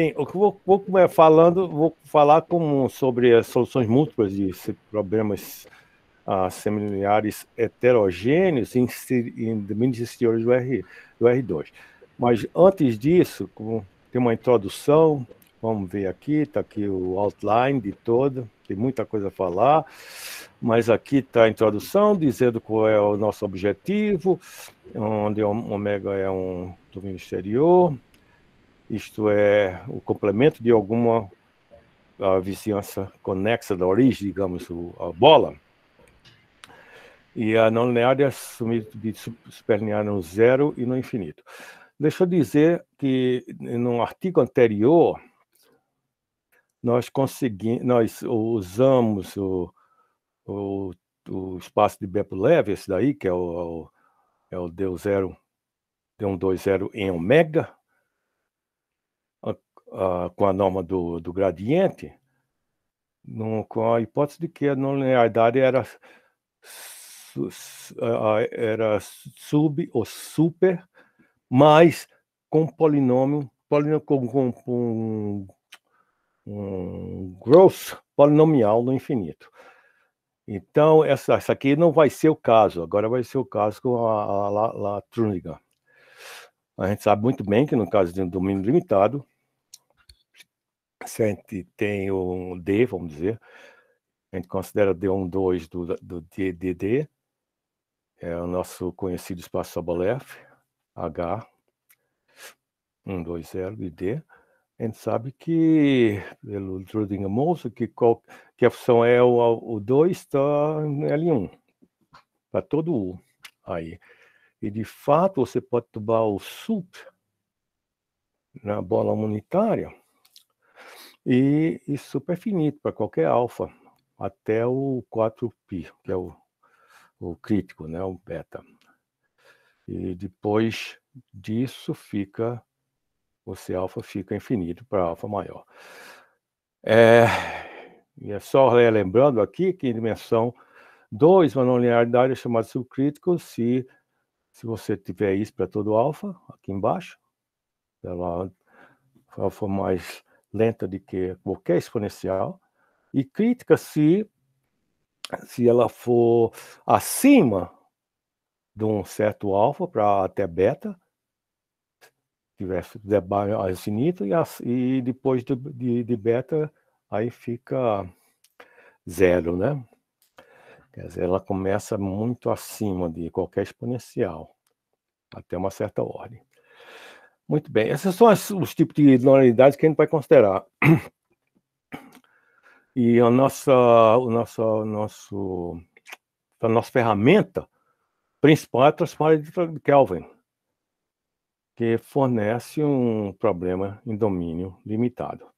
Bem, o que vou, vou falando, vou falar como sobre as soluções múltiplas de problemas ah, heterogêneos em, em domínios exteriores do, R, do R2. Mas antes disso, tem uma introdução, vamos ver aqui, está aqui o outline de todo, tem muita coisa a falar, mas aqui está a introdução, dizendo qual é o nosso objetivo, onde o ômega é um domínio exterior, isto é, o complemento de alguma vizinhança conexa da origem, digamos, a bola. E a não linear é de superlinear no zero e no infinito. Deixa eu dizer que no artigo anterior nós conseguimos, nós usamos o, o, o espaço de Beplev, esse daí que é o, é o D0 é D120 em ômega, uh, com a norma do, do gradiente, no, com a hipótese de que a não linearidade era, era sub ou super, mas com polinômio, polinômio com, com, com um gross polinomial no infinito. Então, essa, essa aqui não vai ser o caso, agora vai ser o caso com a, a, a, a A gente sabe muito bem que no caso de um domínio limitado, se a gente tem um D, vamos dizer, a gente considera D12 do, do DDD, é o nosso conhecido espaço Sobolev, H, 1, 2, 0 e D, a gente sabe que, pelo Schrödinger Monstro, que, que a função é o, o 2 está em L1, para todo U. Aí. E, de fato, você pode tubar o SUP na bola unitária, e isso super finito para qualquer alfa, até o 4π, que é o, o crítico, né, o beta. E depois disso fica, você alfa fica infinito para alfa maior. É, e é só lembrando aqui que em dimensão 2, uma não linearidade é chamada subcrítico se, se você tiver isso para todo alfa, aqui embaixo, pela alfa mais lenta de que qualquer exponencial, e crítica se, se ela for acima de um certo alfa para até beta, tivesse debaixo infinito, e, e depois de, de, de beta, aí fica zero, né? Quer dizer, ela começa muito acima de qualquer exponencial, até uma certa ordem. Muito bem. Esses são as, os tipos de normalidades que a gente vai considerar. E a nossa, o nosso, o nosso, a nossa ferramenta principal é a transformada de Kelvin, que fornece um problema em domínio limitado,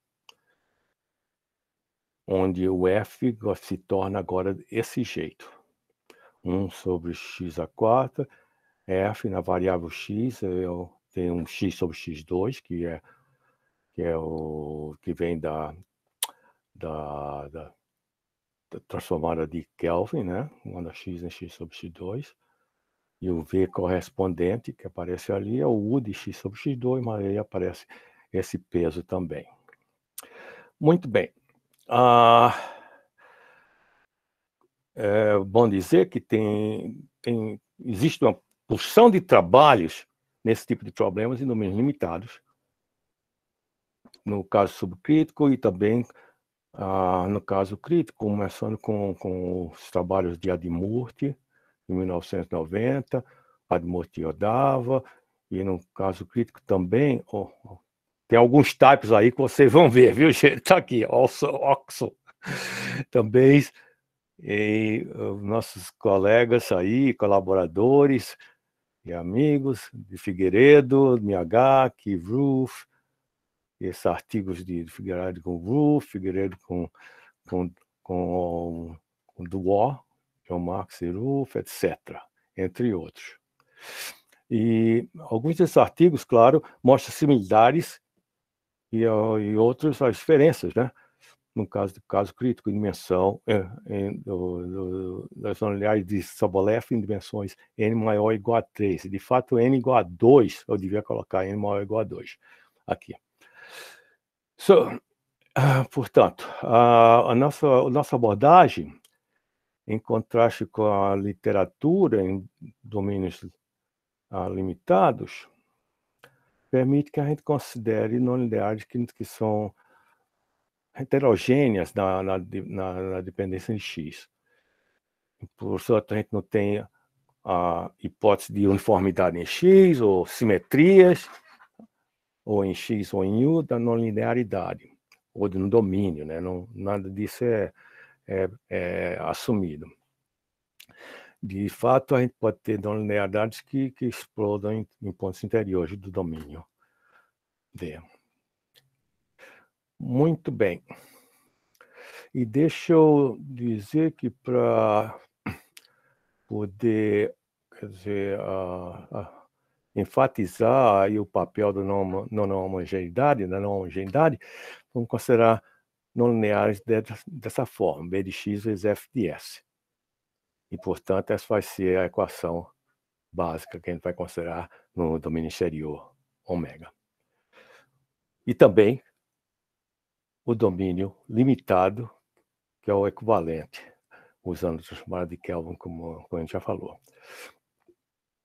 onde o F se torna agora desse jeito. 1 sobre x a quarta, F na variável x é o tem um x sobre x2, que é, que é o que vem da, da, da, transformada de Kelvin, né? quando x em x sobre x2. E o V correspondente que aparece ali é o U de x sobre x2, mas aí aparece esse peso também. Muito bem. Ah, é bom dizer que tem, tem, existe uma porção de trabalhos nesse tipo de problemas em números limitados, no caso subcrítico e também ah, no caso crítico, começando com, com os trabalhos de Admurti, em 1990, Admurti Odava, e no caso crítico também, oh, tem alguns types aí que vocês vão ver, viu, gente? Tá aqui, Oxo. Oxo. Também e, uh, nossos colegas aí, colaboradores, e amigos de Figueiredo, Miyagaki, Kivruff, esses artigos de Figueiredo com Ruff, Figueiredo com, com, com, com Duó, John Marx e Ruff, etc., entre outros. E alguns desses artigos, claro, mostram similares e, e outros as diferenças, né? no caso de caso crítico em dimensão é, em, é, do, do, das unidades de Sobolev em dimensões n maior ou igual a 3. De fato, n igual a 2, eu devia colocar n maior ou igual a 2 aqui. So, uh, portanto, uh, a, nossa, a nossa abordagem, em contraste com a literatura em domínios uh, limitados, permite que a gente considere nonlineares que, que são heterogêneas na, na, na, na dependência de X. sorte, a gente não tem a hipótese de uniformidade em X, ou simetrias, ou em X ou em U, da não linearidade, ou de um domínio, né? Não, nada disso é, é, é, assumido. De fato, a gente pode ter não linearidades que, que explodam em, em pontos interiores do domínio D. Muito bem. E deixa eu dizer que para poder, quer dizer, uh, uh, enfatizar aí o papel da não, não homogeneidade, da não homogeneidade, vamos considerar não lineares de, dessa forma, B de x vezes f de s. E, portanto, essa vai ser a equação básica que a gente vai considerar no domínio exterior ω. E também o domínio limitado, que é o equivalente, usando o chamado de Kelvin, como, a gente já falou.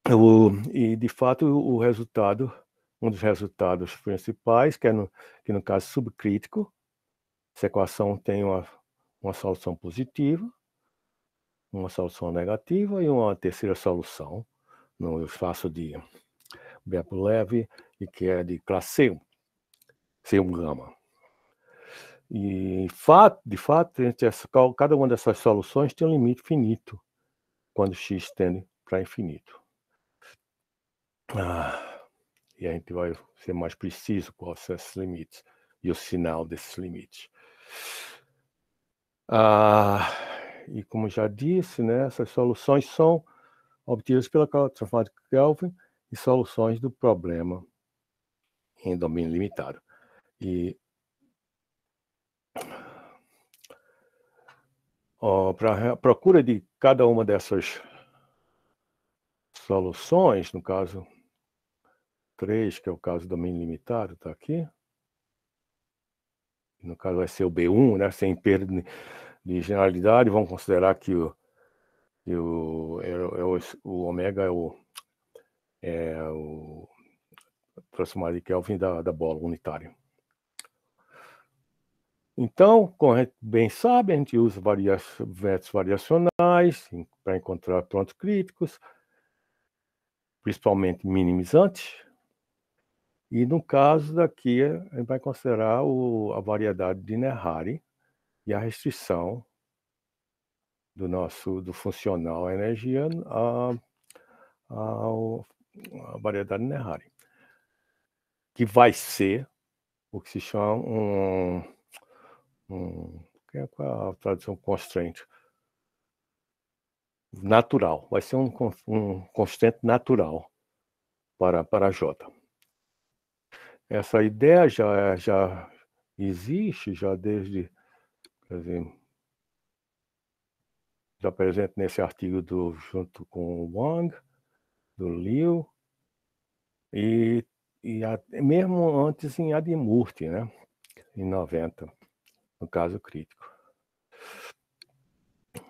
O, e, de fato, o resultado, um dos resultados principais, que é no, que no caso subcrítico, essa equação tem uma, uma solução positiva, uma solução negativa e uma terceira solução, no espaço de Bepo Leve, e que é de classe c C1 gama. E de fato, cada uma dessas soluções tem um limite finito, quando x tende para infinito. Ah, e a gente vai ser mais preciso com são esses limites e o sinal desses limites. Ah, e como já disse, né, essas soluções são obtidas pela transformada de Kelvin e soluções do problema em domínio limitado. E Oh, Para a procura de cada uma dessas soluções, no caso 3, que é o caso do domínio limitado, está aqui. No caso vai ser o B1, né? sem perda de generalidade, vamos considerar que o, que o, é, é o, o ômega é o, é o aproximado de Kelvin da, da bola unitária. Então, como bem sabe, a gente usa varia vetos variacionais para encontrar pontos críticos, principalmente minimizantes. E no caso daqui, a gente vai considerar o, a variedade de Nehari e a restrição do nosso do funcional energia à, à, à variedade Nerhari, que vai ser o que se chama um Hum, qual é a tradução constraint? Natural, vai ser um, um constante natural para, para J. Essa ideia já, já existe já desde, quer dizer, já presente nesse artigo do, junto com o Wang, do Liu, e, e a, mesmo antes em Adimurti, né, em 90 no caso crítico.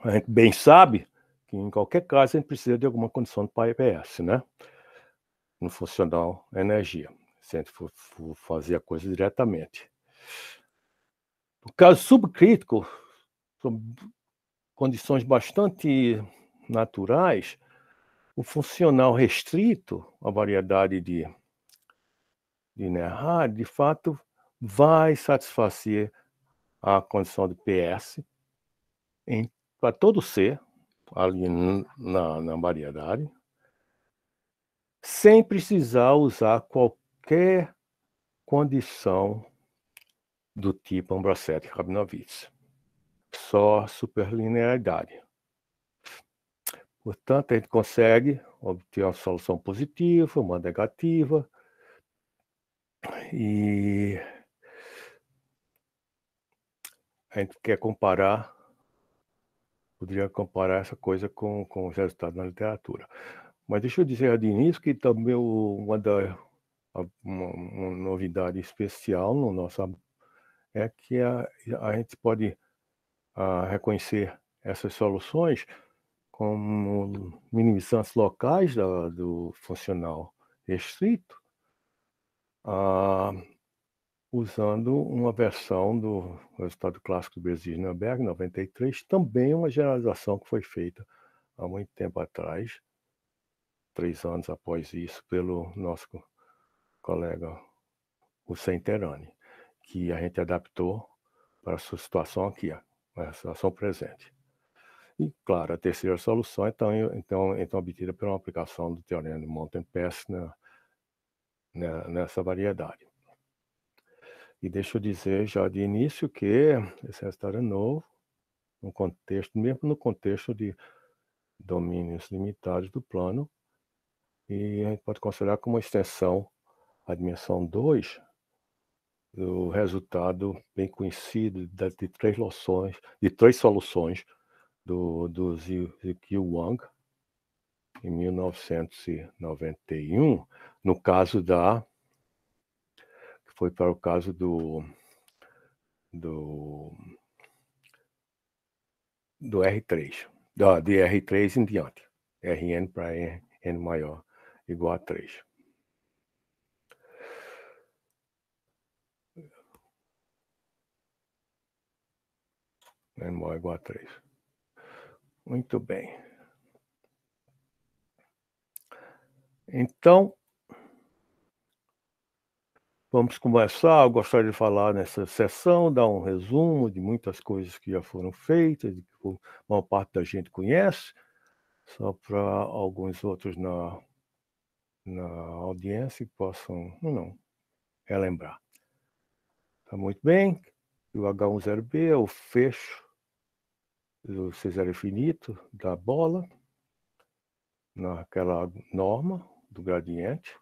A gente bem sabe que, em qualquer caso, a gente precisa de alguma condição do PPS, né? No funcional energia, se a gente for, for fazer a coisa diretamente. No caso subcrítico, condições bastante naturais, o funcional restrito, a variedade de, de Nerhard, de fato, vai satisfazer a condição de PS para todo ser ali na, na variedade, sem precisar usar qualquer condição do tipo Ambrosetti Rabinovitz, só superlinearidade. Portanto, a gente consegue obter uma solução positiva, uma negativa, e a gente quer comparar, poderia comparar essa coisa com, com os resultados na literatura. Mas deixa eu dizer de início que também uma, da, uma, uma novidade especial no nosso é que a, a gente pode a, ah, reconhecer essas soluções como minimizantes locais da, do funcional restrito. Ah, usando uma versão do resultado clássico do brezis 93, também uma generalização que foi feita há muito tempo atrás, três anos após isso, pelo nosso colega o Centerani, que a gente adaptou para a sua situação aqui, a situação presente. E, claro, a terceira solução, então, então, então obtida pela aplicação do teorema de Mountain Pass na, né, nessa variedade. E deixa eu dizer já de início que esse restaurante é novo, no contexto, mesmo no contexto de domínios limitados do plano, e a gente pode considerar como uma extensão a dimensão 2 do resultado bem conhecido de, de três loções, de três soluções do, do Zikyu Wang em 1991, no caso da foi para o caso do, do, do R3, da, de R3 em diante, Rn para N maior igual a 3. N maior igual a 3. Muito bem. Então, Vamos começar. Eu gostaria de falar nessa sessão, dar um resumo de muitas coisas que já foram feitas, que uma parte da gente conhece, só para alguns outros na, na audiência possam, não, relembrar. Está muito bem. O H10B é o fecho do Cesar infinito da bola, naquela norma do gradiente.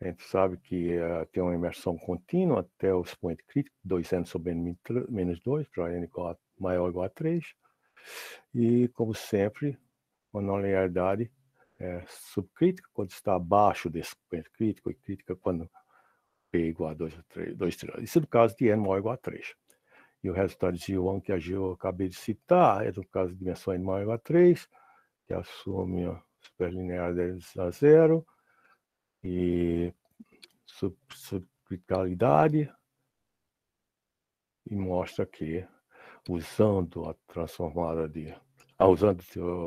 A gente sabe que uh, tem uma imersão contínua até os pontos críticos, 2n sobre n menos 2, para n igual a, maior ou igual a 3. E, como sempre, a nonlinearidade é, subcrítica, quando está abaixo desse ponto crítico, e crítica quando p igual a 2 a 3, 3. Isso no caso de n maior ou igual a 3. E o resultado de Yuan que a Gil acabei de citar é no caso de dimensão n maior ou igual a 3, que assume a superlinearidade a zero, e subcriticalidade e mostra que usando a transformada de ah, usando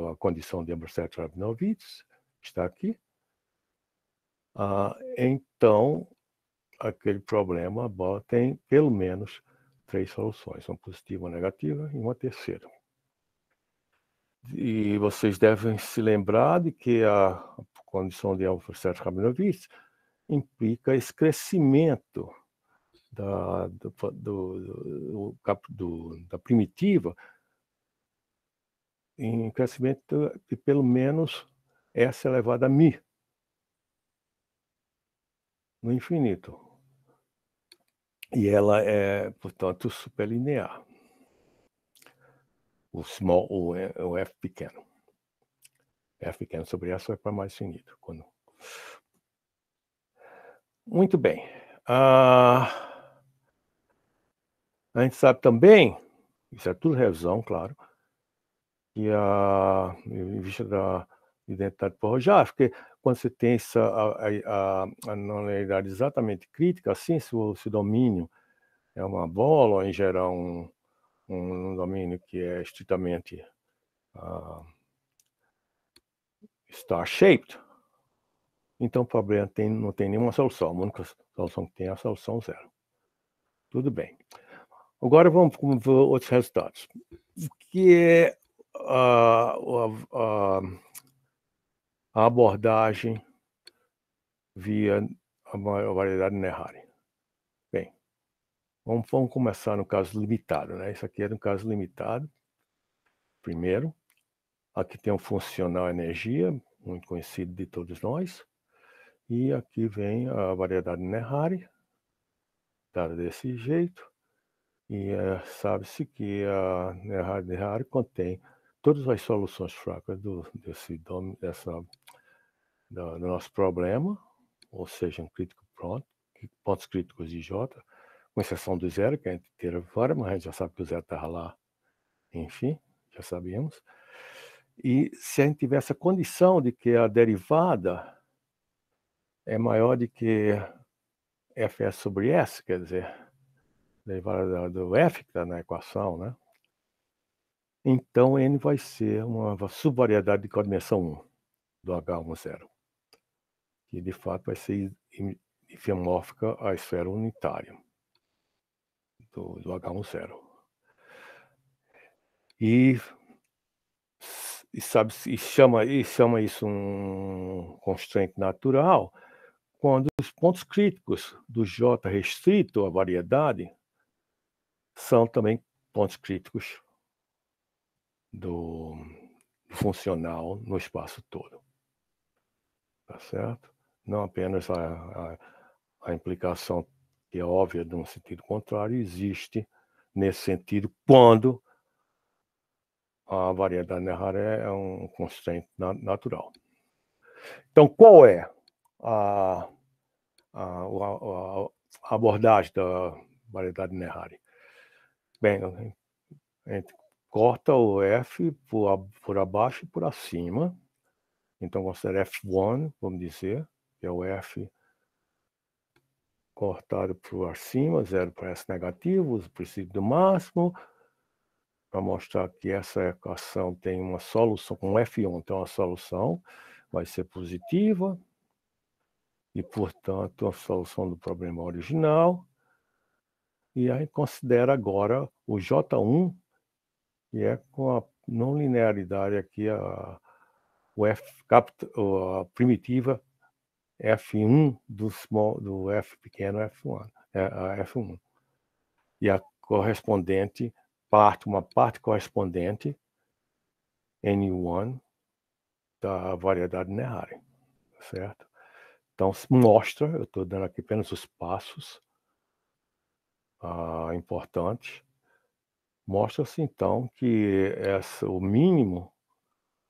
a condição de Amberset Rabinovitz, está aqui. Ah, então, aquele problema tem pelo menos três soluções, uma positiva, uma negativa e uma terceira. E vocês devem se lembrar de que a condição de Alfred Rabinovich implica esse crescimento da, do, do, do, da primitiva em crescimento de pelo menos S elevado a Mi no infinito. E ela é, portanto, superlinear o small, o, é, é o F pequeno. F pequeno sobre S vai é para mais finito Quando... Muito bem. Ah, a gente sabe também, isso é tudo revisão, claro, que a em vista da identidade por porque quando você tem essa, a, a, a exatamente crítica, assim, se o, se o domínio é uma bola, ou em geral um, um domínio que é estritamente uh, ah, star-shaped, então o problema tem, não tem nenhuma solução. A única solução que tem é a solução zero. Tudo bem. Agora vamos ver outros resultados. O que é ah, a abordagem via a variedade Nehari? Vamos, vamos começar no caso limitado, né? Isso aqui é um caso limitado. Primeiro, aqui tem um funcional energia, muito conhecido de todos nós. E aqui vem a variedade Nerrari, dada desse jeito. E é, sabe-se que a Nerrari Nehari contém todas as soluções fracas do, desse, dessa, do, do nosso problema, ou seja, um crítico pronto, pontos críticos de J, com exceção do Zero, que a gente tira fora, mas a gente já sabe que o Zero estava lá, enfim, já sabíamos. E se a gente tivesse a condição de que a derivada é maior do que Fs é sobre S, quer dizer, a derivada do F que está na equação, né? Então, N vai ser uma subvariedade de dimensão 1 do H10, que de fato vai ser isomórfica à esfera unitária do, do H10. E, e sabe e chama e chama isso um constraint natural quando os pontos críticos do J restrito à variedade são também pontos críticos do funcional no espaço todo. Tá certo? Não apenas a, a, a implicação que é óbvia é de um sentido contrário, existe nesse sentido quando a variedade Neharé é um constante natural. Então, qual é a, a, a, a abordagem da variedade Neharé? Bem, a gente corta o F por, por abaixo e por acima. Então, considera F1, vamos dizer, que é o F cortado para cima zero para S negativo, o princípio do máximo, para mostrar que essa equação tem uma solução, com F1 tem uma solução, vai ser positiva, e, portanto, a solução do problema original. E aí considera agora o J1, que é com a não linearidade aqui, a, o F, a primitiva F1 do, small, do F pequeno F1, é, F1. E a correspondente parte, uma parte correspondente, N1, da variedade Nehari, tá certo? Então, mostra, eu estou dando aqui apenas os passos ah, importantes, mostra-se então que essa, o mínimo,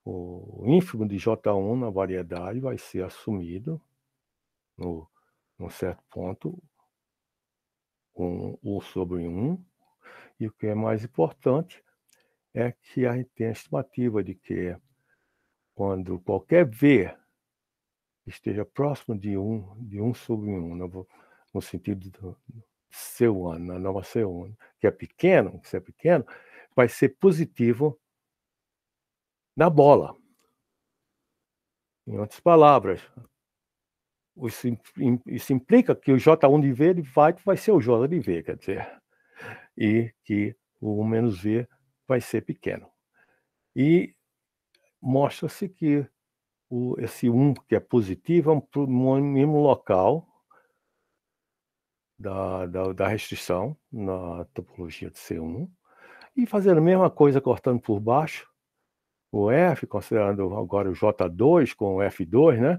o ínfimo de J1 na variedade vai ser assumido no, num certo ponto, um, ou sobre um. E o que é mais importante é que a gente tem a estimativa de que quando qualquer V esteja próximo de 1, um, de 1 um sobre 1, um, no, né, no sentido do seu ano, na né, nova seu ano, que é pequeno, que é pequeno, vai ser positivo na bola. Em outras palavras, isso implica que o J1 de V ele vai, vai ser o J de V, quer dizer, e que o 1 menos V vai ser pequeno. E mostra-se que o, esse 1 que é positivo é um mínimo local da, da, da, restrição na topologia de C1 e fazendo a mesma coisa cortando por baixo o F, considerando agora o J2 com o F2, né?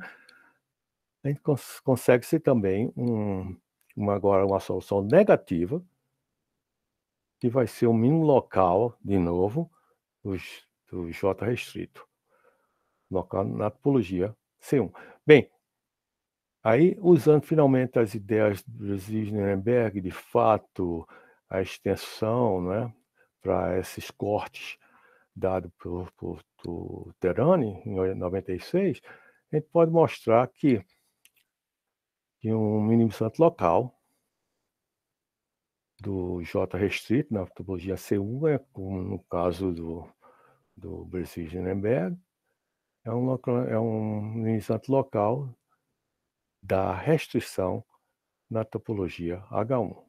a gente cons consegue ser também um, uma, agora uma solução negativa, que vai ser o mínimo local, de novo, do, do J restrito, local na topologia C1. Bem, aí usando finalmente as ideias do Zisnerberg, de fato, a extensão né, para esses cortes dado por, por, por Terani, em 96, a gente pode mostrar que de um mínimo santo local, do J restrito, na topologia C1, é como no caso do, do Bercy-Genenberg, é um, local, é um iniciante local da restrição na topologia H1.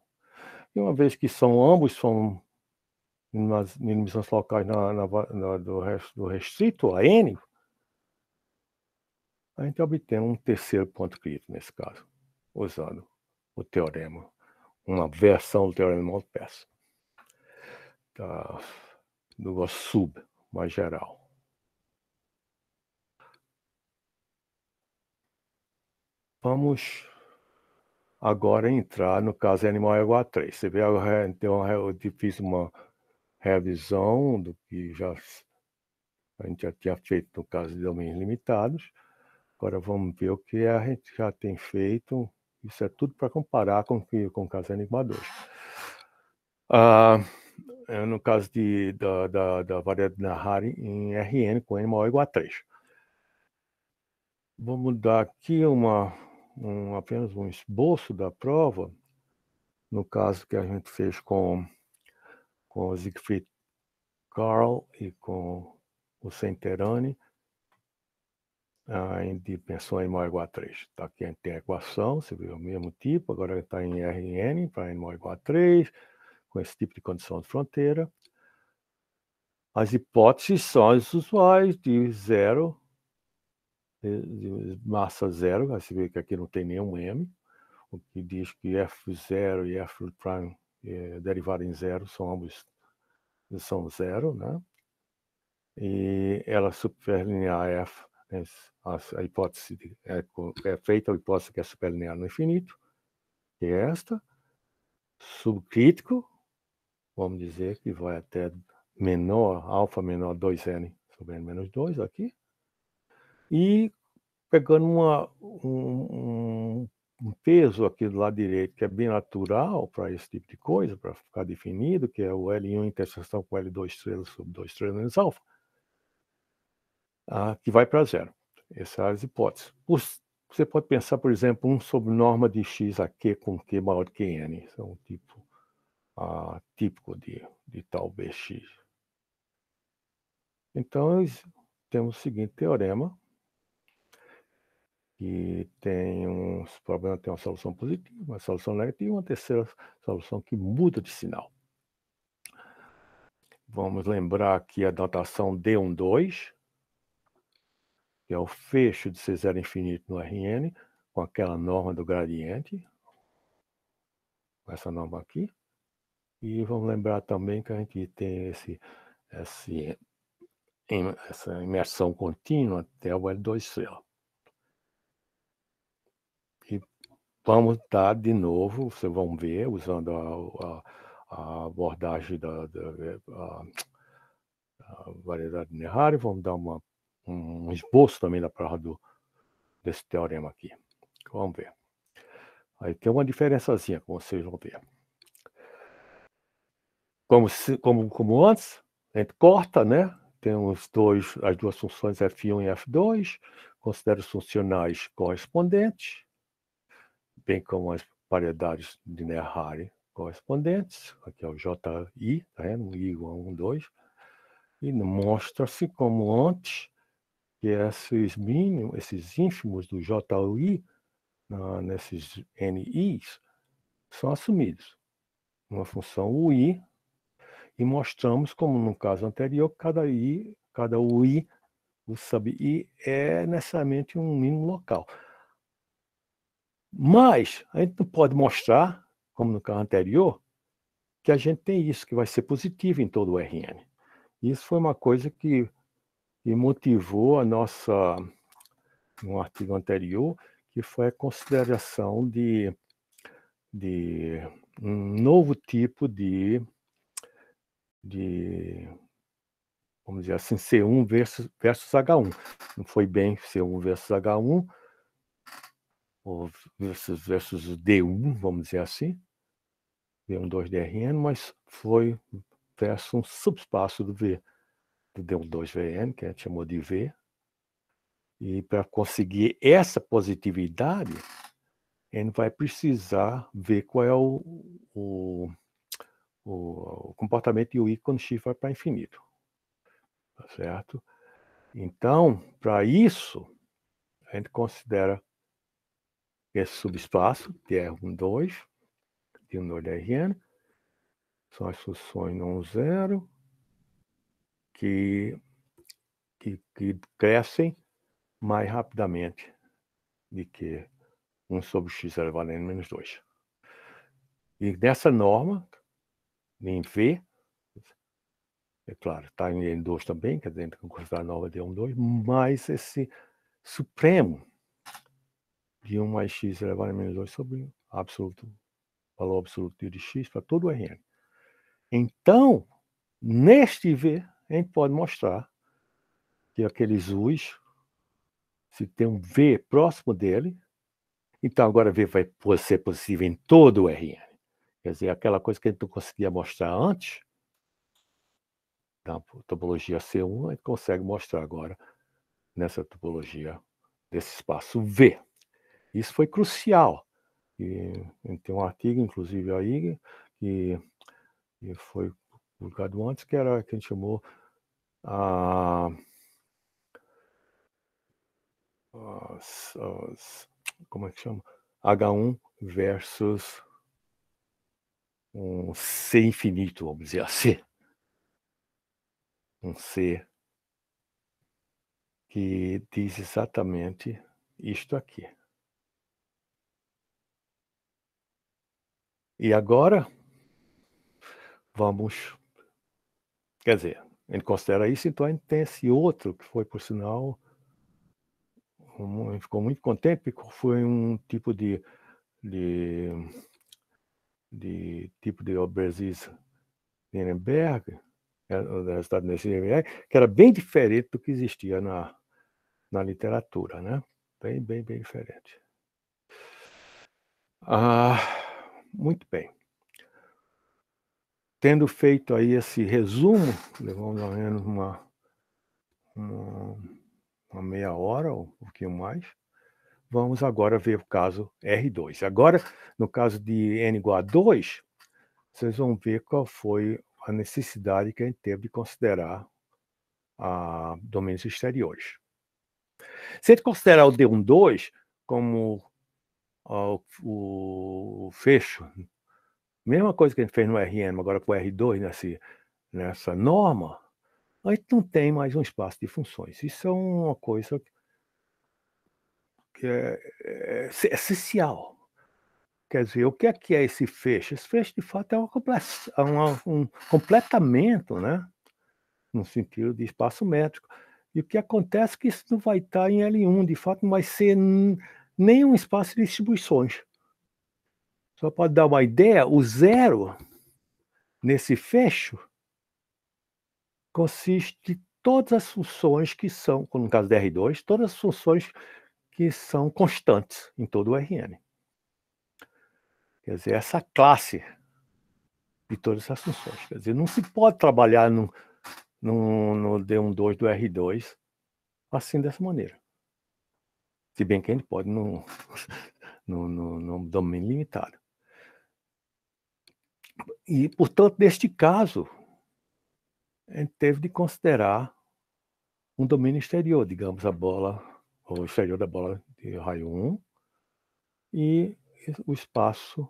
E uma vez que são ambos são santos locais na, na, na, do, rest, do restrito a N, a gente obtém um terceiro ponto crítico nesse caso usando o teorema, uma versão do teorema de Montes da, tá, do sub, mais geral. Vamos agora entrar no caso animal igual a 3. Você vê, eu fiz uma revisão do que já a gente já tinha feito no caso de domínios limitados. Agora vamos ver o que a gente já tem feito isso é tudo para comparar com, com o caso Enigma 2. Ah, eh, no caso de, da, da, da variedade de Nahari em Rn com N maior ou igual a 3. Vamos dar aqui uma, um, apenas um esboço da prova, no caso que a gente fez com, com o Siegfried Karl e com o Senterani. Ah, de gente pensou em é maior igual a 3. Tá? Aqui a gente tem a equação, você viu o mesmo tipo, agora está em RN para N tá maior igual a 3, com esse tipo de condição de fronteira. As hipóteses são as usuais de zero, de massa zero, você vê que aqui não tem nenhum M, o que diz que F0 e F' prime, é, derivado em zero são ambos são zero, né? E ela superlinear F né, a, hipótese de, é, é, feita a hipótese que é superlinear no infinito, que é esta, subcrítico, vamos dizer que vai até menor, alfa menor 2n sobre n menos 2 aqui, e pegando uma, um, um, peso aqui do lado direito que é bem natural para esse tipo de coisa, para ficar definido, que é o L1 interseção com L2 estrelas sobre 2 estrelas menos alfa, ah, que vai para zero. Essas são é as hipóteses. você pode pensar, por exemplo, um sobre norma de x a q com q maior que n. Isso é um tipo ah, típico de, de tal bx. Então, temos o seguinte teorema, que tem um problema, tem uma solução positiva, uma solução negativa e uma terceira solução que muda de sinal. Vamos lembrar aqui a notação D12, que é o fecho de C0 infinito no Rn, com aquela norma do gradiente, com essa norma aqui. E vamos lembrar também que a gente tem esse, esse essa imersão contínua até o L2C. E vamos dar de novo, vocês vão ver, usando a, a, a abordagem da, da a, a variedade Nehari, vamos dar uma um esboço também da prova do, desse teorema aqui. Vamos ver. Aí tem uma diferençazinha, como vocês vão ver. Como, se, como, como antes, a gente corta, né? Temos dois, as duas funções f1 e f2, considero funcionais correspondentes, bem como as variedades de Nehari correspondentes, aqui é o JI, tá vendo? I igual a 1, 2, e mostra-se como antes que esses mínimos, esses ínfimos do JUI, na, nesses NIs, são assumidos. Uma função UI, e mostramos, como no caso anterior, cada I, cada UI, o sub-I, é necessariamente um mínimo local. Mas a gente não pode mostrar, como no caso anterior, que a gente tem isso, que vai ser positivo em todo o RN. Isso foi uma coisa que e motivou a nossa, num artigo anterior, que foi a consideração de, de um novo tipo de, de vamos dizer assim, C1 versus, versus H1. Não foi bem C1 versus H1, ou versus, versus D1, vamos dizer assim, D1, 2DRN, mas foi versus um subespaço do V, deu 12 vn que a gente chamou de V. E para conseguir essa positividade, a gente vai precisar ver qual é o, o, o comportamento de Y quando X vai para infinito. Tá certo? Então, para isso, a gente considera esse subespaço, que é 1, 2, de um 2 RN, são as funções não zero, que, que, que crescem mais rapidamente do que 1 sobre x elevado a n menos 2. E dessa norma, em V, é claro, está em N2 também, que é dentro da nova de 1, 2, mais esse supremo de 1 mais x elevado a menos 2 sobre absoluto, valor absoluto de x para todo o Rn. Então, neste V, a gente pode mostrar que aquele U's, se tem um V próximo dele, então agora V vai ser possível em todo o RN. Quer dizer, aquela coisa que a gente não conseguia mostrar antes, na então, topologia C1, a gente consegue mostrar agora nessa topologia desse espaço V. Isso foi crucial. E, tem um artigo, inclusive, aí, que, que foi publicado antes, que era que a gente chamou a, ah, como é que chama? H1 versus um C infinito, vamos dizer assim. Um C que diz exatamente isto aqui. E agora, vamos. Quer dizer, ele gente considera isso, então a gente tem esse outro, que foi, por sinal, um, a gente ficou muito contente, porque foi um tipo de, de, de tipo de Obersis Nuremberg, é, resultado nesse Nuremberg, que era bem diferente do que existia na, na literatura, né? Bem, bem, bem diferente. Ah, muito bem tendo feito aí esse resumo, levamos ao menos uma, uma, uma meia hora ou um pouquinho mais, vamos agora ver o caso R2. Agora, no caso de n igual a 2, vocês vão ver qual foi a necessidade que a gente teve de considerar a domínios exteriores. Se a gente considerar o D1, 2 como o fecho Mesma coisa que a gente fez no RM, agora com o R2, nessa, né, nessa norma, a gente não tem mais um espaço de funções. Isso é uma coisa que é, é, é essencial. Quer dizer, o que é que é esse fecho? Esse fecho, de fato, é, é uma, um completamento, né? no sentido de espaço métrico. E o que acontece é que isso não vai estar em L1, de fato, não vai ser nenhum espaço de distribuições. Só para dar uma ideia, o zero nesse fecho consiste de todas as funções que são, no caso do R2, todas as funções que são constantes em todo o RN. Quer dizer, essa classe de todas essas funções. Quer dizer, não se pode trabalhar no, no, no D12 do R2 assim dessa maneira. Se bem que a gente pode no, no, no, no domínio limitado. E, portanto, neste caso, a gente teve de considerar um domínio exterior, digamos, a bola, o exterior da bola de raio 1 e o espaço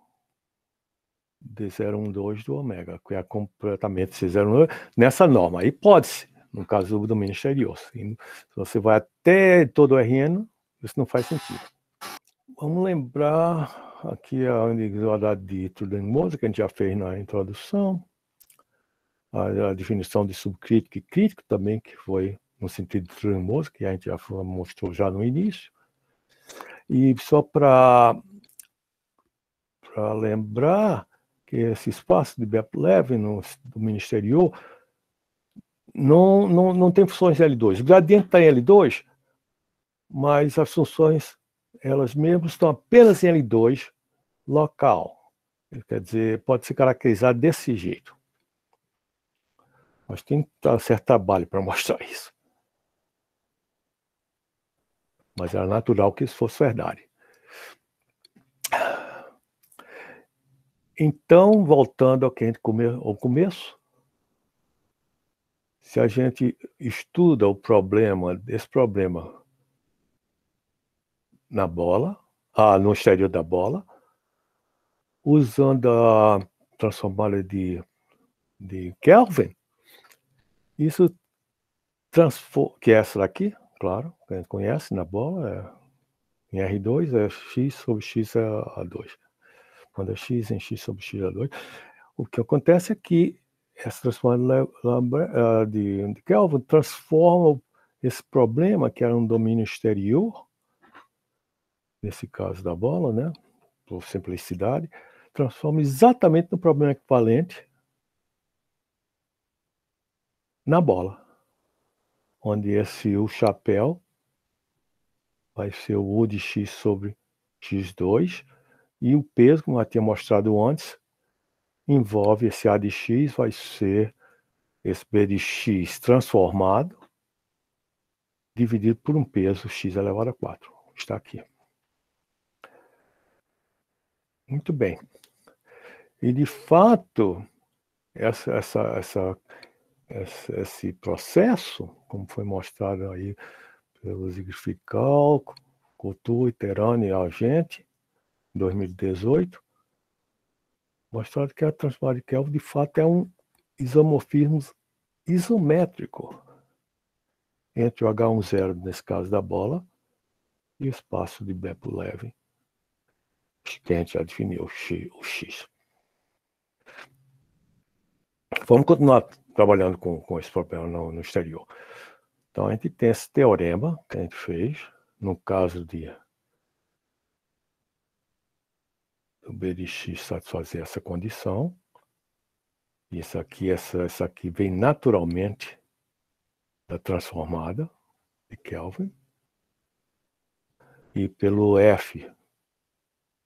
de 012 do ômega, que é completamente C09, nessa norma. E pode-se, no caso do domínio exterior. Se você vai até todo o RN, isso não faz sentido. Vamos lembrar aqui é unidade de tudo que a gente já fez na introdução. A, a definição de subcrítico e crítico também, que foi no sentido de tudo que a gente já mostrou já no início. E só para lembrar que esse espaço de BEP no, do Ministério não, não, não tem funções L2. O gradiente está em L2, mas as funções elas mesmas estão apenas em L2 local. Quer dizer, pode se caracterizar desse jeito. Mas tem um certo trabalho para mostrar isso. Mas era natural que isso fosse verdade. Então, voltando ao que a gente come, ao começo, se a gente estuda o problema, esse problema na bola, ah, no exterior da bola, usando a transformada de, de Kelvin. Isso transforma, que é essa daqui, claro, gente conhece na bola, é, em R2 é x sobre x é a 2. Quando é x em x sobre x é a 2. O que acontece é que essa transformada ah, de, de Kelvin transforma esse problema, que era um domínio exterior, nesse caso da bola, né, por simplicidade, transforma exatamente no problema equivalente na bola, onde esse o chapéu vai ser o U de x sobre x2 e o peso, como eu tinha mostrado antes, envolve esse A de x, vai ser esse B de x transformado dividido por um peso x elevado a 4. Está aqui. Muito bem. E, de fato, essa, essa, essa, esse processo, como foi mostrado aí pelo Siegfried Kalk, Coutu, Iterano e agente 2018, mostrado que a transformada de Kelvin, de fato, é um isomorfismo isométrico entre o H10, nesse caso da bola, e o espaço de Beppo-Levin que a gente já definiu, o X. Vamos continuar trabalhando com, com esse problema no, no exterior. Então, a gente tem esse teorema que a gente fez, no caso de o B de X satisfazer essa condição. Isso aqui, essa, essa aqui vem naturalmente da transformada de Kelvin. E pelo F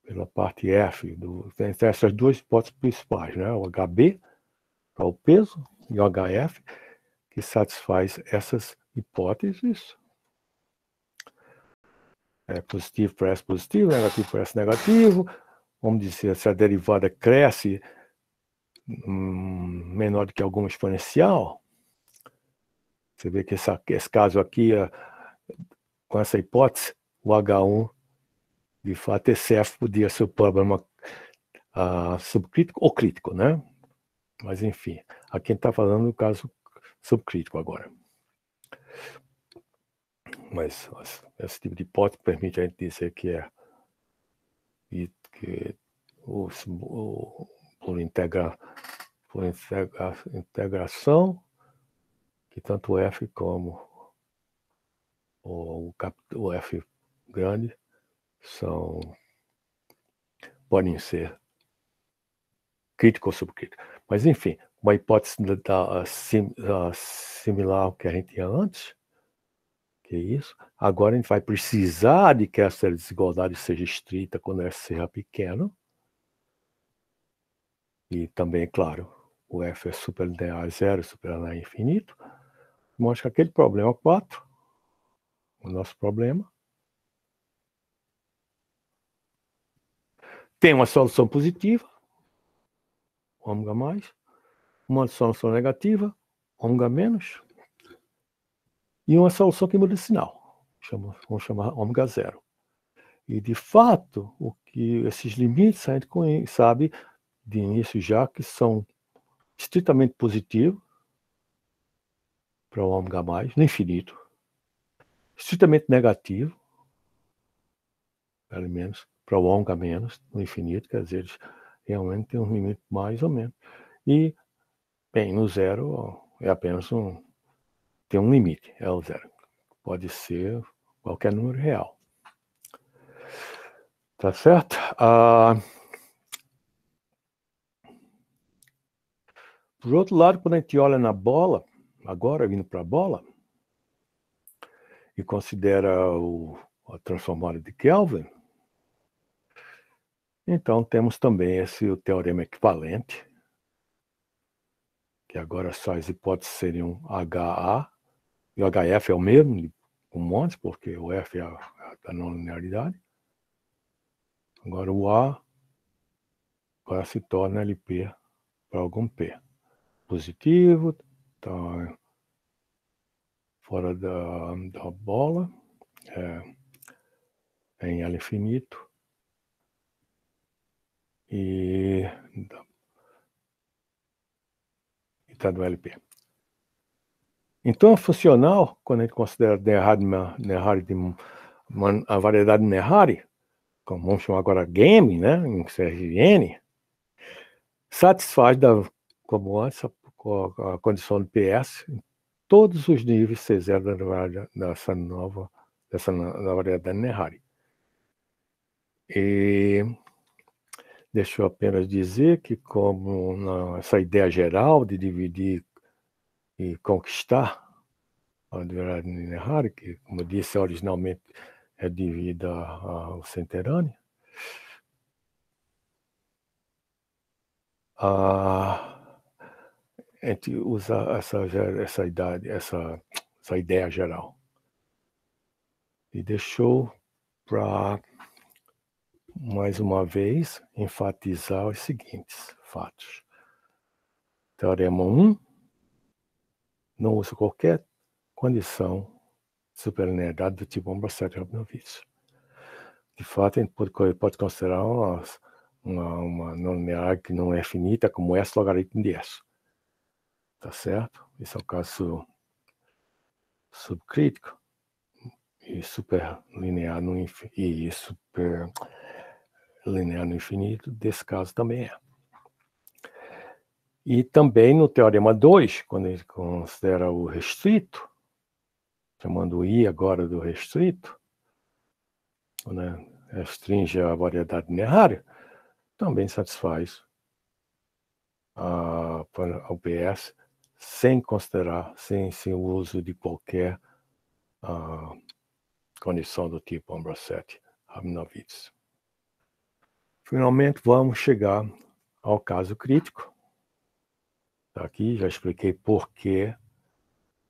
pela parte F. Do, tem essas duas hipóteses principais, né? o HB, que é o peso, e o HF, que satisfaz essas hipóteses. É positivo para S positivo, negativo para S negativo. Vamos dizer, se a derivada cresce hum, menor do que alguma exponencial, você vê que essa, esse caso aqui, com essa hipótese, o H1 de fato, F podia ser o problema uh, subcrítico ou crítico, né? Mas, enfim, aqui a gente está falando do caso subcrítico agora. Mas esse tipo de hipótese permite a gente dizer que é e que o, o, por, integra, por integra, integração que tanto o F como o, o F grande são podem ser crítico ou subcrítico, Mas, enfim, uma hipótese da, sim, da, similar ao que a gente tinha antes, que é isso, agora a gente vai precisar de que essa desigualdade seja estrita quando ela seja pequeno, E também, é claro, o f é superlinear a zero, superlinear a infinito. Mostra aquele problema 4, é o nosso problema, tem uma solução positiva, ômega mais, uma solução negativa, ômega menos, e uma solução que muda de sinal, chama, vamos chamar ômega zero. E, de fato, o que esses limites a gente sabe de início já que são estritamente positivos para o ômega mais, no infinito, estritamente negativo, pelo menos, prolonga menos no infinito, quer dizer, eles realmente tem um limite mais ou menos. E, bem, no zero é apenas um. tem um limite, é o zero. Pode ser qualquer número real. Tá certo? Ah, por outro lado, quando a gente olha na bola, agora vindo para a bola, e considera o, a transformada de Kelvin, então, temos também esse o teorema equivalente, que agora só as hipóteses seriam HA, e o HF é o mesmo, um monte porque o F é a, a não linearidade. Agora o A agora se torna LP para algum P. Positivo, tá fora da, da bola, é, é em L infinito e está então. no LP. Então, funcional, quando a gente considera Nehari, Nehari a variedade Nehari, como vamos chamar agora game, né, em CRN, satisfaz da, como essa, a condição do PS em todos os níveis C0 dessa nova dessa, da variedade Nehari. E Deixa eu apenas dizer que, como na, essa ideia geral de dividir e conquistar, que, como eu disse, originalmente é devida ao Centerâneo, a gente usa essa, essa, idade, essa, essa ideia geral. E deixou para mais uma vez, enfatizar os seguintes fatos. Teorema 1 não usa qualquer condição de superlinearidade do tipo 1 para 7 Rabinovic. De fato, a gente pode, pode considerar uma, uma, uma linear que não é finita, como é S logaritmo de S. Tá certo? Esse é o caso subcrítico e superlinear no, e super linear no infinito, desse caso também é. E também no teorema 2, quando ele considera o restrito, chamando o I agora do restrito, né, restringe a variedade linear, também satisfaz a, a sem considerar, sem, sem o uso de qualquer a, ah, condição do tipo Ambrosetti-Hamnovitz. Finalmente, vamos chegar ao caso crítico. Tá aqui, já expliquei por que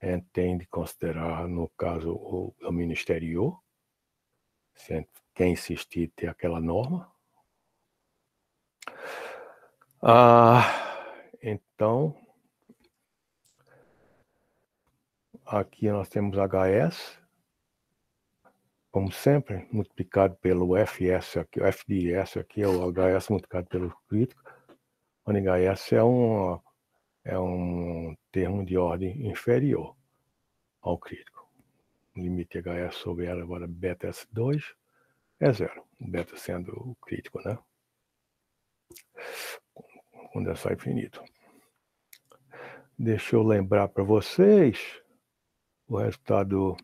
a gente tem de considerar, no caso, o domínio exterior. Se é, quem insistir ter aquela norma. Ah, então, aqui nós temos HS, como sempre, multiplicado pelo FS aqui, o FDS aqui, é o HS multiplicado pelo crítico, onde HS é um, é um termo de ordem inferior ao crítico. limite HS sobre L agora beta S2 é zero, beta sendo o crítico, né? Quando é só infinito. Deixa eu lembrar para vocês o resultado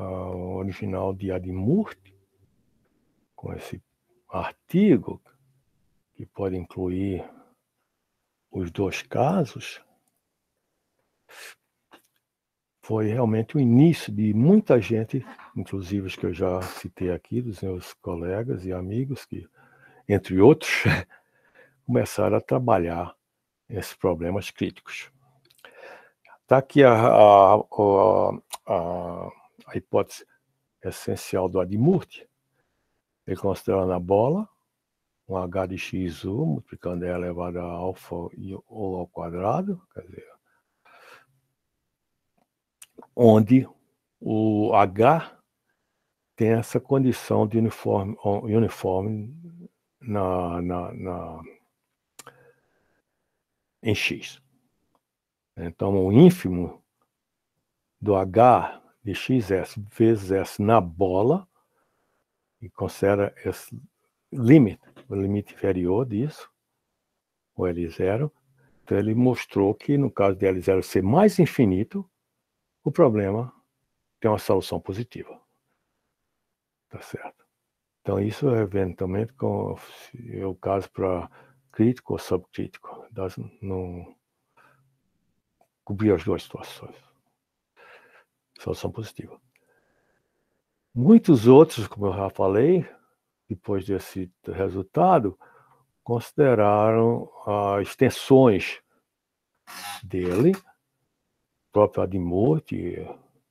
uh, original de Adimurti, com esse artigo, que pode incluir os dois casos, foi realmente o início de muita gente, inclusive os que eu já citei aqui, dos meus colegas e amigos, que, entre outros, começaram a trabalhar esses problemas críticos. Está aqui a, a, a, a a hipótese essencial do Admurti, ele considerando na bola, um h de xu, multiplicando e elevado a alfa e ou ao quadrado, quer dizer, onde o h tem essa condição de uniforme, uniforme na, na, na em x. Então, o ínfimo do h de xs vezes s na bola, e considera esse limite, o limite inferior disso, o L0. Então ele mostrou que no caso de L0 ser mais infinito, o problema tem uma solução positiva. Tá certo. Então isso é eventualmente com, é o caso para crítico ou subcrítico. Das, não cobrir as duas situações. Solução positiva. Muitos outros, como eu já falei, depois desse resultado, consideraram as ah, extensões dele, o próprio Admurti,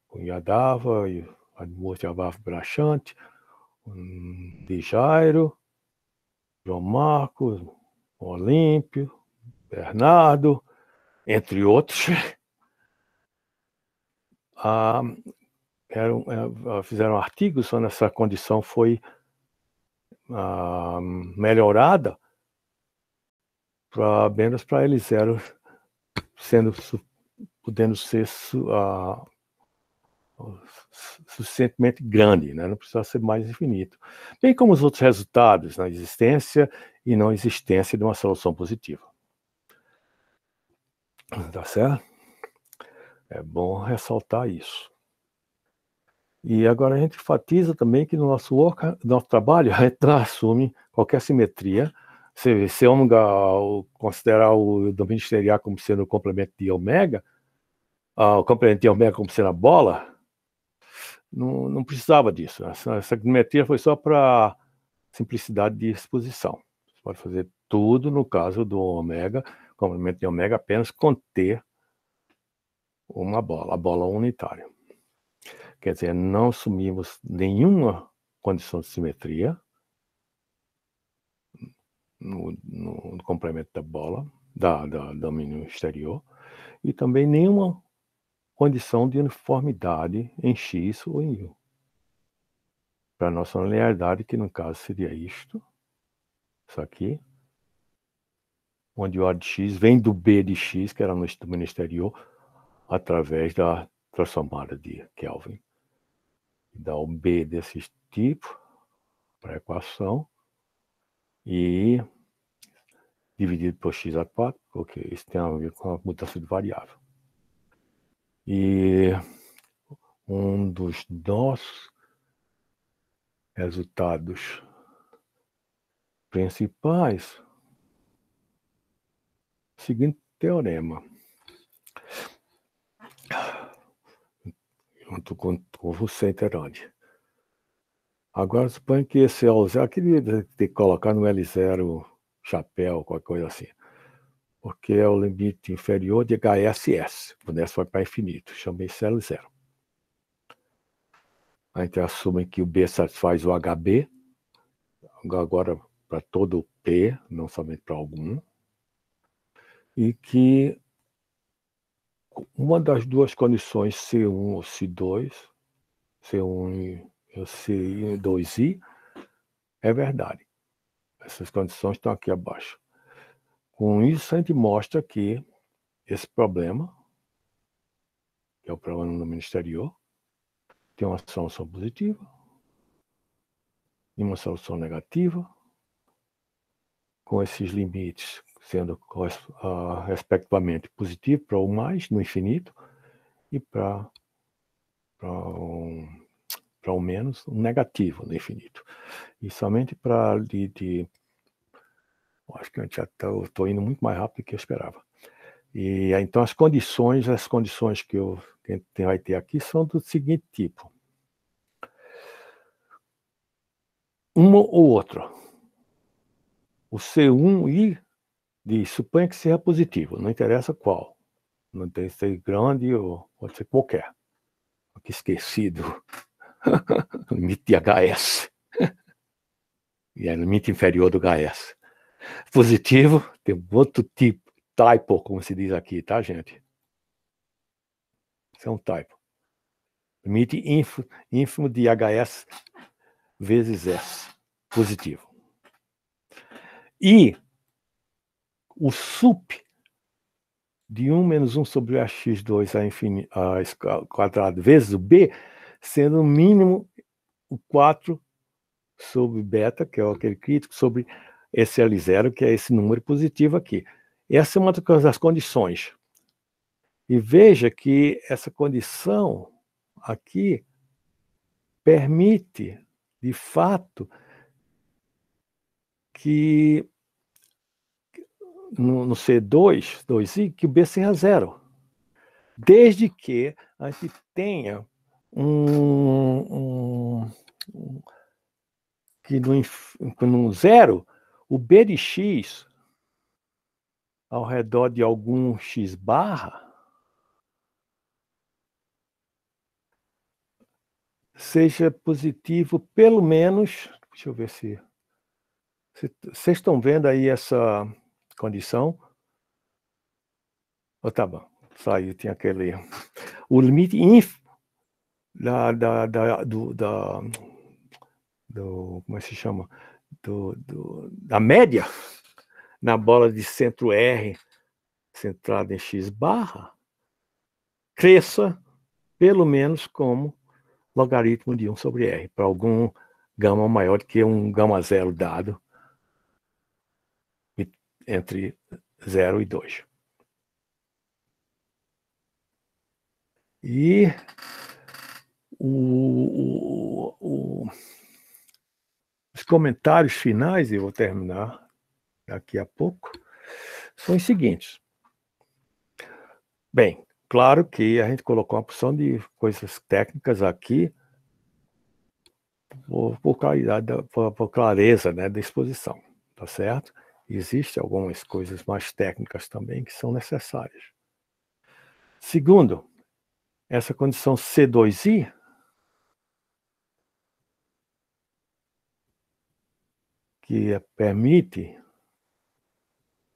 Cunhadava, Admurti Abafo Brachante, de Jairo, João Marcos, Olímpio, Bernardo, entre outros, ah, eram, é, fizeram artigos onde essa condição foi ah, melhorada para menos para eles eram sendo podendo ser su, ah, suficientemente grande, né? não precisava ser mais infinito. Bem como os outros resultados na existência e não existência de uma solução positiva. Tá certo? É bom ressaltar isso. E agora a gente enfatiza também que no nosso, work, nosso trabalho a gente assume qualquer simetria. Se, se ômega considerar o domínio exterior como sendo o complemento de ômega, o complemento de ômega como sendo a bola, não, não precisava disso. Essa, essa simetria foi só para simplicidade de exposição. Você pode fazer tudo no caso do ômega, complemento de ômega, apenas conter uma bola, a bola unitária. Quer dizer, não assumimos nenhuma condição de simetria no, no, complemento da bola, da, da domínio exterior, e também nenhuma condição de uniformidade em X ou em Y. Para a nossa linearidade, que no caso seria isto, isso aqui, onde o A de X vem do B de X, que era no domínio exterior, através da transformada de Kelvin. Dá o então, B desse tipo para a equação e dividido por x a 4, porque isso tem a ver com a mutação de variável. E um dos nossos resultados principais, seguinte teorema. junto com, com o onde. Agora, suponho que esse L0, aquele tem que colocar no L0 chapéu, qualquer coisa assim, porque é o limite inferior de HSS, O Ness vai para infinito, chamei esse L0. A gente assume que o B satisfaz o HB, agora para todo o P, não somente para algum, e que uma das duas condições, C1 ou C2, C1 ou C2I, é verdade. Essas condições estão aqui abaixo. Com isso, a gente mostra que esse problema, que é o problema no exterior, tem uma solução positiva e uma solução negativa, com esses limites sendo uh, respectivamente positivo para o mais no infinito e para um, para o menos um negativo no infinito e somente para de, de acho que eu já estou indo muito mais rápido do que eu esperava e então as condições as condições que eu que vai ter aqui são do seguinte tipo uma ou outra o C1 e de suponha que seja positivo, não interessa qual. Não tem que ser grande ou pode ser qualquer. Que esquecido. limite de HS. e é limite inferior do HS. Positivo, tem outro tipo, typo, como se diz aqui, tá, gente? Isso é um typo. Limite ínfimo de HS vezes S. Positivo. E o sup de 1 menos 1 sobre ax2 a, infin... a quadrado vezes o b, sendo no mínimo o 4 sobre beta, que é aquele crítico, sobre esse L0, que é esse número positivo aqui. Essa é uma das condições. E veja que essa condição aqui permite, de fato, que no, no C2, 2i, que o B seja zero. Desde que a gente tenha um, um, que no, no zero, o B de x ao redor de algum x barra seja positivo pelo menos, deixa eu ver se vocês estão vendo aí essa condição? Oh, tá bom, saiu, tinha aquele. O limite inf da, da, da, do, da, do. Como é que se chama? Do, do, da média na bola de centro R centrada em X barra cresça pelo menos como logaritmo de 1 sobre R, para algum gama maior do que um gama zero dado entre 0 e 2. E o, o, o, os comentários finais, e vou terminar daqui a pouco, são os seguintes. Bem, claro que a gente colocou uma opção de coisas técnicas aqui por, por, por, por clareza né, da exposição, tá certo? Existem algumas coisas mais técnicas também que são necessárias. Segundo, essa condição C2I que é, permite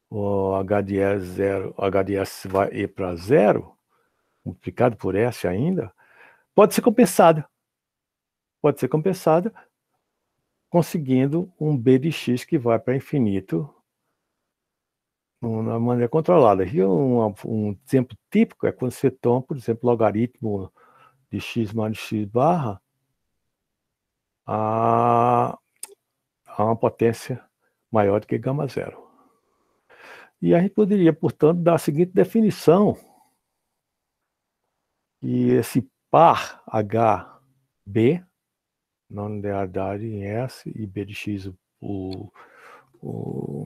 o HDS, zero, vai ir para zero, multiplicado por S ainda, pode ser compensada. Pode ser compensada conseguindo um B de X que vai para infinito uma maneira controlada. E um, um exemplo típico é quando você toma, por exemplo, logaritmo de x mais de x barra a, a uma potência maior do que gama zero. E a gente poderia, portanto, dar a seguinte definição, que esse par HB, na unidade em S e B de X o, o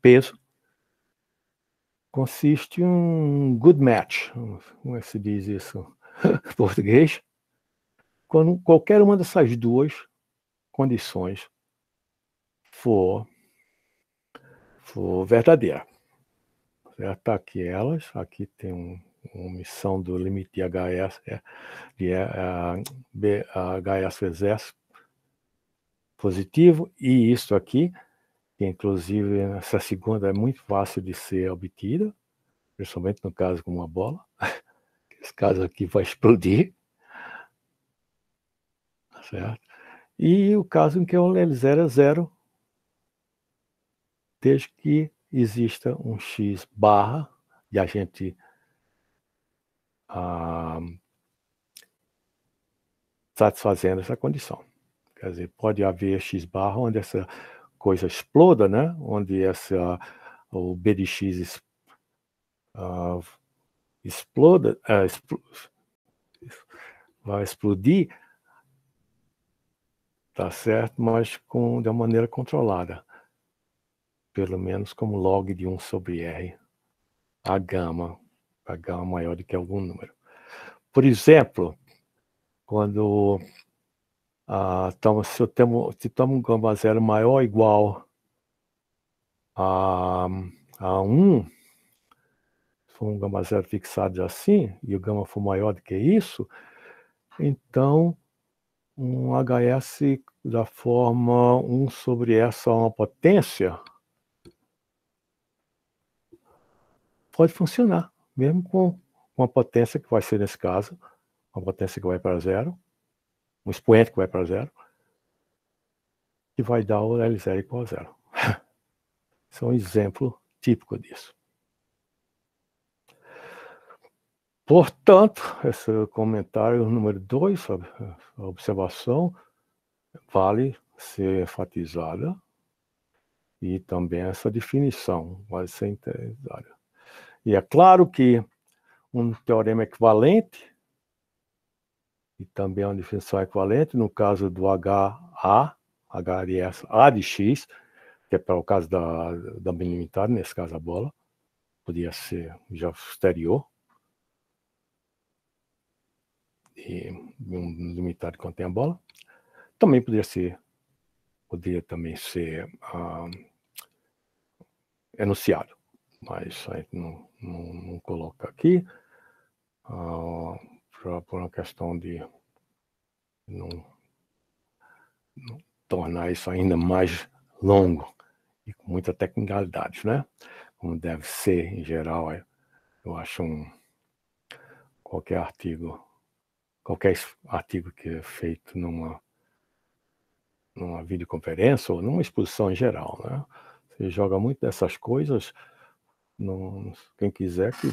peso, consiste em um good match, como se diz isso em português, quando qualquer uma dessas duas condições for, for verdadeira. Está aqui elas, aqui tem um, uma omissão do limite de HS, é, de é, BHS vezes positivo, e isso aqui inclusive essa segunda é muito fácil de ser obtida, principalmente no caso com uma bola. Esse caso aqui vai explodir. Tá certo? E o caso em que o L0 é zero, desde que exista um x barra, e a gente ah, satisfazendo essa condição. Quer dizer, pode haver x barra onde essa coisa exploda, né? onde essa, o BDX uh, ah, exploda, uh, expl vai explodir, tá certo, mas com, de uma maneira controlada. Pelo menos como log de 1 sobre R, a gama, a gama maior do que algum número. Por exemplo, quando ah, então, se eu tenho, se tomo um gama zero maior ou igual a, a 1, um, se for um gama zero fixado assim, e o gama for maior do que isso, então um HS da forma 1 sobre essa uma potência pode funcionar, mesmo com uma potência que vai ser, nesse caso, uma potência que vai para zero, um expoente que vai para zero, que vai dar o L0 igual a zero. Isso é um exemplo típico disso. Portanto, esse comentário número 2, a observação, vale ser enfatizada e também essa definição vale ser entendida. E é claro que um teorema equivalente e também é uma definição equivalente. No caso do HA, HRS, A de X, que é para o caso da, da bem limitada, nesse caso a bola, podia ser já exterior. E um limitado que contém a bola. Também poderia ser, poderia também ser ah, enunciado, mas a gente não, não, não coloca aqui. Ah, por, uma questão de não, não tornar isso ainda mais longo e com muita tecnicalidade, né? Como deve ser em geral, é, eu acho um qualquer artigo, qualquer artigo que é feito numa numa videoconferência ou numa exposição em geral, né? Você joga muito dessas coisas quem quiser que,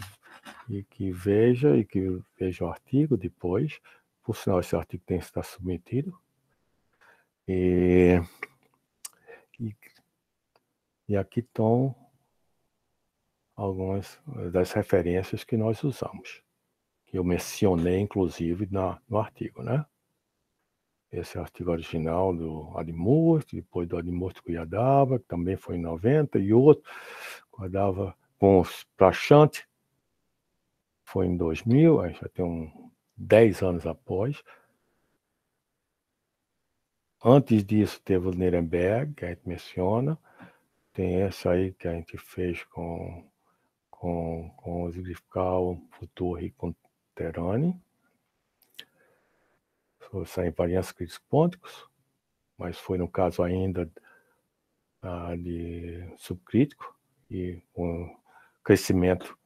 e que veja e que veja o artigo depois. Por sinal, esse artigo tem que estar submetido. E, e, e aqui estão algumas das referências que nós usamos, que eu mencionei, inclusive, na, no artigo, né? Esse artigo original do Admurti, depois do Admurti Cuiadava, que também foi em 90, e outro, Cuiadava com os Prachante, foi em 2000, já tem um, 10 anos após. Antes disso, teve o Nuremberg, que a gente menciona. Tem essa aí que a gente fez com, com, com o Zigrical, Futuro e Conterani. São invariâncias críticos pônticos, mas foi no caso ainda ah, de subcrítico e com crescimento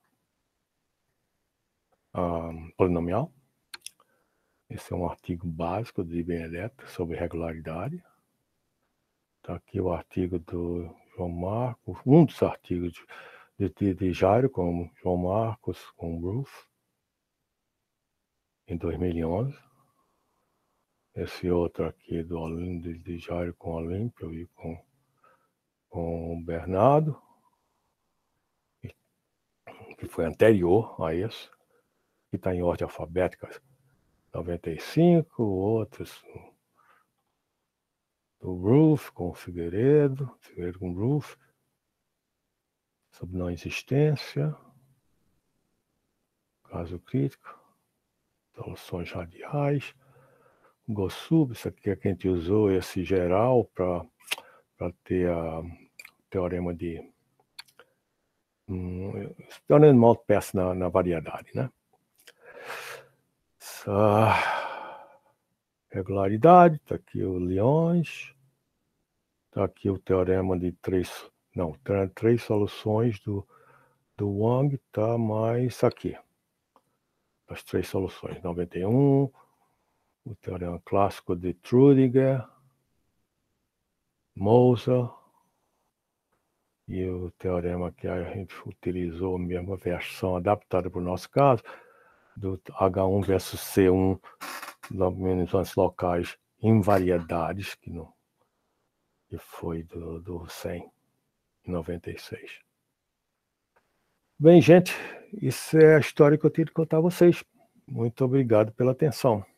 ah, polinomial. Esse é um artigo básico do Eletro sobre regularidade. Está aqui o artigo do João Marcos, um dos artigos de, de, de Jairo, como João Marcos, com Bruce, em 2011. Esse outro aqui do Olímpio, de Jairo com Olímpio e com, com Bernardo que foi anterior a esse, que está em ordem alfabética, 95, outros do Roof com o Figueiredo, Figueiredo com Roof, sobre não existência, caso crítico, soluções radiais, Gossub, isso aqui é que a gente usou esse geral para ter a teorema de um, se torna uma peça na, na variedade, né? Essa regularidade, está aqui o Leões, está aqui o teorema de três, não, três soluções do, do Wang, tá mais aqui. As três soluções, 91, o teorema clássico de trudinger Moser, e o teorema que a gente utilizou, a mesma versão adaptada para o nosso caso, do H1 versus C1, dominações locais em variedades, que, não, que foi do, do 100 em 96. Bem, gente, isso é a história que eu tenho de contar a vocês. Muito obrigado pela atenção.